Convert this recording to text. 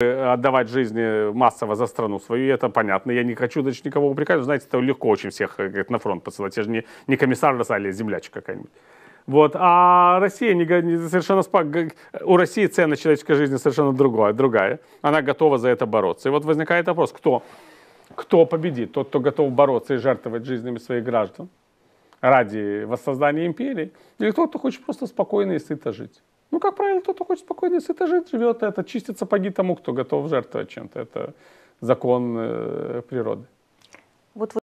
отдавать жизни массово за страну свою, это понятно. Я не хочу значит, никого упрекать, знаете, это легко очень всех э, говорит, на фронт посылать. Я же не, не комиссар Росалия, а землячка какая-нибудь. Вот. А Россия не, не совершенно спа... у России цена человеческой жизни совершенно другая, другая. Она готова за это бороться. И вот возникает вопрос, кто, кто победит? Тот, кто готов бороться и жертвовать жизнями своих граждан ради воссоздания империи, или тот, кто хочет просто спокойно и сыто жить? Ну, как правило, кто-то хочет спокойно с жить, живет, это чистится, сапоги тому, кто готов жертвовать чем-то. Это закон э, природы. Вот вы